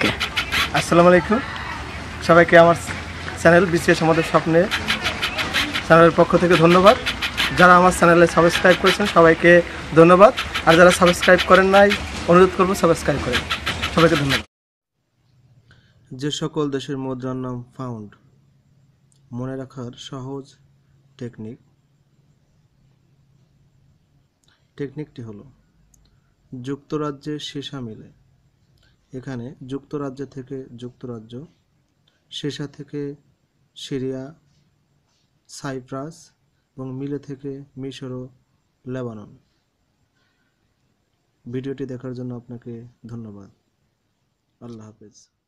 থেকে আসসালামু আলাইকুম সবাইকে আমার চ্যানেল বিশেষ আমাদের স্বপ্নে চ্যানেলের পক্ষ থেকে ধন্যবাদ যারা আমার চ্যানেলে সাবস্ক্রাইব করেছেন সবাইকে ধন্যবাদ আর যারা সাবস্ক্রাইব করেন নাই অনুরোধ করব সাবস্ক্রাইব করেন সবাইকে ধন্যবাদ যে সকল দেশের মুদ্রার নাম ফাউন্ড মনে রাখার সহজ টেকনিক টেকনিকটি হলো যুক্তরাজ্যের সেসা মিলে এখানে যুক্তরাজ্য থেকে যুক্তরাজ্য শেষা থেকে সিরিয়া সাইপ্রাস এবং মিলে থেকে মিশর ও লেবানন ভিডিওটি দেখার জন্য আপনাকে ধন্যবাদ আল্লাহ হাফেজ